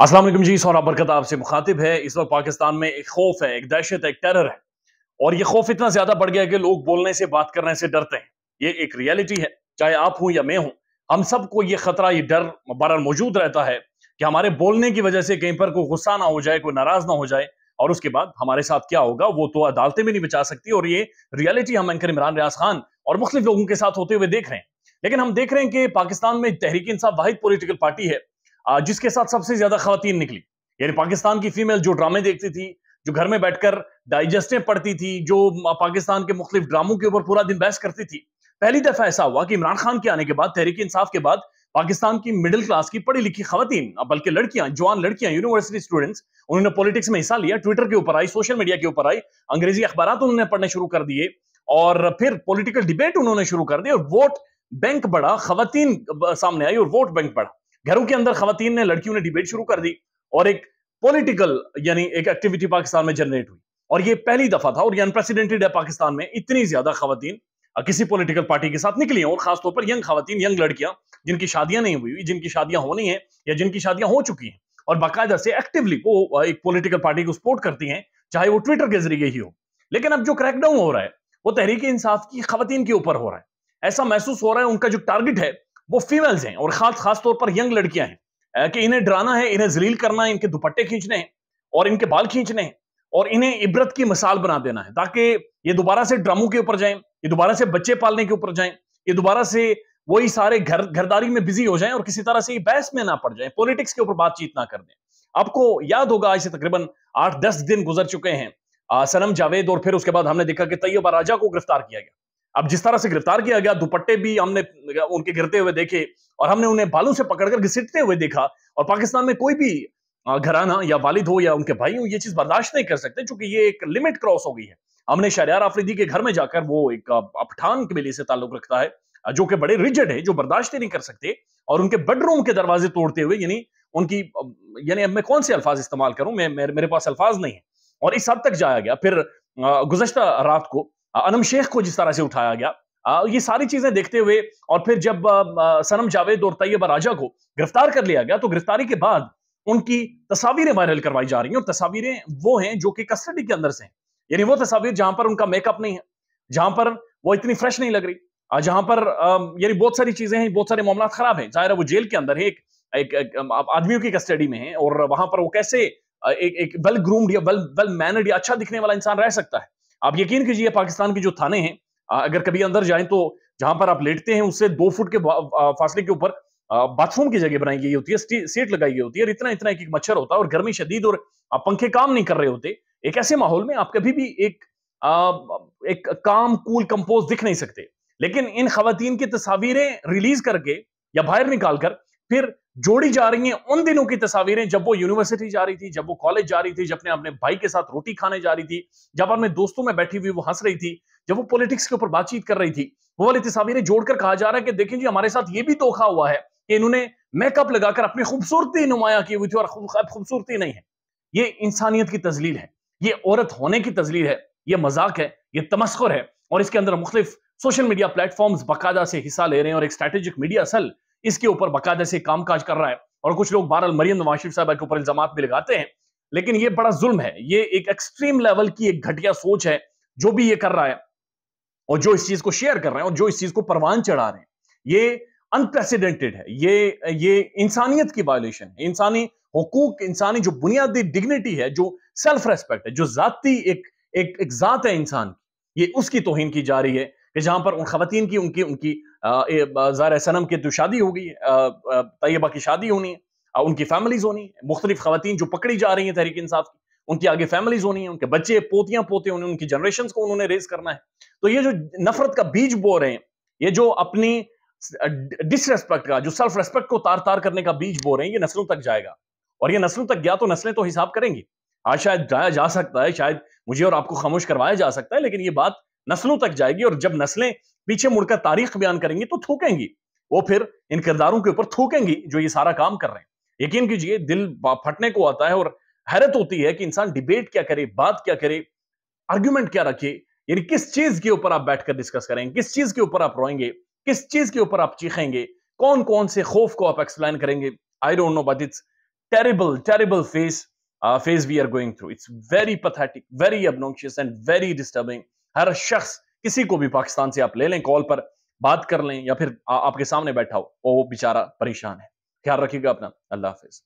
असलम जी सौरभ बरकत आपसे मुखातिब है इस वक्त पाकिस्तान में एक खौफ है एक दहशत है एक टेरर है और ये खौफ इतना ज्यादा बढ़ गया कि लोग बोलने से बात करने से डरते हैं ये एक रियलिटी है चाहे आप हों या मैं हूं हम सबको ये खतरा ये डर बर मौजूद रहता है कि हमारे बोलने की वजह से कहीं पर कोई गुस्सा ना हो जाए कोई नाराज ना हो जाए और उसके बाद हमारे साथ क्या होगा वो तो अदालतें भी नहीं बचा सकती और ये रियलिटी हम एंकर इमरान रियाज खान और मुख्तलिफ लोगों के साथ होते हुए देख रहे हैं लेकिन हम देख रहे हैं कि पाकिस्तान में तहरीक इंसाफ वाहिद पोलिटिकल पार्टी है जिसके साथ सबसे ज्यादा खातन निकली यानी पाकिस्तान की फीमेल जो ड्रामे देखती थी जो घर में बैठकर डाइजेस्टें पढ़ती थी जो पाकिस्तान के मुख्तु ड्रामों के ऊपर पूरा दिन बहस करती थी पहली दफा ऐसा हुआ कि इमरान खान के आने के बाद तहरीकी इंसाफ के बाद पाकिस्तान की मिडिल क्लास की पढ़ी लिखी खातन बल्कि लड़कियां जवान लड़कियां यूनिवर्सिटी स्टूडेंट्स उन्होंने पॉलिटिक्स में हिस्सा लिया ट्विटर के ऊपर आई सोशल मीडिया के ऊपर आई अंग्रेजी अखबार उन्होंने पढ़ने शुरू कर दिए और फिर पॉलिटिकल डिबेट उन्होंने शुरू कर दी और वोट बैंक बढ़ा खातन सामने आई और वोट बैंक बढ़ा घरों के अंदर खातन ने लड़कियों ने डिबेट शुरू कर दी और एक पॉलिटिकल यानी एक एक्टिविटी पाकिस्तान में जनरेट हुई और ये पहली दफा था और ये अनप्रेसिडेंटेड है पाकिस्तान में इतनी ज्यादा खातन किसी पॉलिटिकल पार्टी के साथ निकली और खासतौर पर यंग खातन यंग लड़कियां जिनकी शादियां नहीं हुई जिनकी शादियां होनी है या जिनकी शादियां हो चुकी हैं और बाकायदा से एक्टिवली वो एक पॉलिटिकल पार्टी को सपोर्ट करती हैं चाहे वो ट्विटर के जरिए ही हो लेकिन अब जो क्रैकडाउन हो रहा है वो तहरीक इंसाफ की खातन के ऊपर हो रहा है ऐसा महसूस हो रहा है उनका जो टारगेट है वो फीमेल्स हैं और खास खास तौर पर यंग लड़कियां हैं कि इन्हें डराना है इन्हें जलील करना है इनके दुपट्टे खींचने हैं और इनके बाल खींचने हैं और इन्हें इबरत की मिसाल बना देना है ताकि ये दोबारा से ड्रामों के ऊपर जाएं ये दोबारा से बच्चे पालने के ऊपर जाएं ये दोबारा से वही सारे घर घरदारी में बिजी हो जाएं और किसी तरह से ये बहस में ना पड़ जाएं पॉलिटिक्स के ऊपर बातचीत ना कर दें आपको याद होगा आज से तकरीबन आठ दस दिन गुजर चुके हैं सनम जावेद और फिर उसके बाद हमने देखा कि तैयबा राजा को गिरफ्तार किया गया अब जिस तरह से गिरफ्तार किया गया दुपट्टे भी हमने उनके गिरते हुए देखे और हमने उन्हें बालों से पकड़कर घसीटते हुए देखा और पाकिस्तान में कोई भी घराना या वालिद हो या उनके भाई हो ये चीज बर्दाश्त नहीं कर सकते चूंकि ये एक लिमिट क्रॉस हो गई है हमने शरियार आफरीदी के घर में जाकर वो एक अपठान कबीले से ताल्लुक रखता है जो कि बड़े रिजिड है जो बर्दाश्त ही नहीं कर सकते और उनके बेडरूम के दरवाजे तोड़ते हुए यानी उनकी यानी मैं कौन से अल्फाज इस्तेमाल करूं मैं मेरे, मेरे पास अल्फाज नहीं है और इस हद तक जाया गया फिर गुजशत रात को अनम शेख को जिस तरह से उठाया गया ये सारी चीजें देखते हुए और फिर जब सनम जावेद और तैयबा राजा को गिरफ्तार कर लिया गया तो गिरफ्तारी के बाद उनकी तस्वीरें वायरल करवाई जा रही हैं और तस्वीरें वो हैं जो कि कस्टडी के अंदर से हैं यानी वो तस्वीर जहां पर उनका मेकअप नहीं है जहां पर वो इतनी फ्रेश नहीं लग रही जहां पर यानी बहुत सारी चीजें हैं बहुत सारे मामला खराब हैं जाहिर है वो जेल के अंदर है एक, एक, एक आदमियों की कस्टडी में है और वहां पर वो कैसे एक, एक वेल ग्रूम्ड या वेल वेल मैनर्ड या अच्छा दिखने वाला इंसान रह सकता है आप यकीन कीजिए पाकिस्तान के जो थाने हैं अगर कभी अंदर जाए तो जहां पर आप लेटते हैं उससे दो फुट के फासले के ऊपर बाथरूम की जगह बनाई गई होती है सीट लगाई गई होती है और इतना इतना एक एक मच्छर होता है और गर्मी शदीद और पंखे काम नहीं कर रहे होते एक ऐसे माहौल में आप कभी भी एक आ, एक काम कूल कंपोज दिख नहीं सकते लेकिन इन खातन की तस्वीरें रिलीज करके या बाहर निकाल कर फिर जोड़ी जा रही हैं उन दिनों की तस्वीरें जब वो यूनिवर्सिटी जा रही थी जब वो कॉलेज जा रही थी जब अपने अपने भाई के साथ रोटी खाने जा रही थी जब अपने दोस्तों में बैठी हुई वो हंस रही थी जब वो पॉलिटिक्स के ऊपर बातचीत कर रही थी वो वाली तस्वीरें जोड़कर कहा जा रहा है कि देखें जी हमारे साथ ये भी धोखा हुआ है कि इन्होंने मेकअप लगाकर अपनी खूबसूरती नुमाया की हुई थी और खूबसूरती नहीं है ये इंसानियत की तजलील है ये औरत होने की तजलील है ये मजाक है ये तमस्कर है और इसके अंदर मुख्तलिफ सोशल मीडिया प्लेटफॉर्म्स बाकायदा से हिस्सा ले रहे हैं और एक स्ट्रेटेजिक मीडिया असल इसके ऊपर बाकायदा से कामकाज कर रहा है और कुछ लोग बहरहाल मरियम नवाज शरीफ साहब के ऊपर इल्जाम भी लगाते हैं लेकिन ये बड़ा जुल्म है ये एक एक्सट्रीम लेवल की एक घटिया सोच है जो भी ये कर रहा है और जो इस चीज को शेयर कर रहे हैं और जो इस चीज को परवान चढ़ा रहे हैं ये अनप्रेसिडेंटेड है ये ये इंसानियत की वायोलेशन है इंसानी हकूक इंसानी जो बुनियादी डिग्निटी है जो सेल्फ रेस्पेक्ट है जो जाती एक एक एक जात है इंसान की ये उसकी तोहिन की जा रही है कि जहाँ पर उन ख़वान की उनकी उनकी ज़ार सनम के तो शादी हो गई तयबा की शादी होनी है उनकी फैमिलीज़ होनी है मुख्तलिफ खातन जो पकड़ी जा रही हैं तहरीक इंसाफ की उनकी आगे फैमिलीज होनी है उनके बच्चे पोतियां पोते होने उनकी जनरेशन को उन्होंने रेज करना है तो ये जो नफरत का बीज बो रहे हैं ये जो अपनी डिसरेस्पेक्ट का जो सेल्फ रेस्पेक्ट को तार तार करने का बीज बो रहे हैं ये नस्लों तक जाएगा और ये नस्लों तक गया तो नस्लें तो हिसाब करेंगी आज शायद जाया जा सकता है शायद मुझे और आपको खामोश करवाया जा सकता है लेकिन ये बात नस्लों तक जाएगी और जब नस्लें पीछे मुड़कर तारीख बयान करेंगी तो थूकेंगी वो फिर इन किरदारों के ऊपर थूकेंगी जो ये सारा काम कर रहे हैं यकीन कीजिए दिल फटने को आता है और हैरत होती है कि इंसान डिबेट क्या करे बात क्या करे आर्ग्यूमेंट क्या रखे यानी किस चीज के ऊपर आप बैठकर डिस्कस करेंगे किस चीज के ऊपर आप रोएंगे किस चीज के ऊपर आप चीखेंगे कौन कौन से खौफ को आप एक्सप्लेन करेंगे I don't know but it's terrible terrible phase phase we are going through it's very pathetic very obnoxious and very disturbing हर शख्स किसी को भी पाकिस्तान से आप ले लें कॉल पर बात कर लें या फिर आ, आपके सामने बैठा हो वो बेचारा परेशान है ख्याल रखिएगा अपना अल्लाह हाफिज़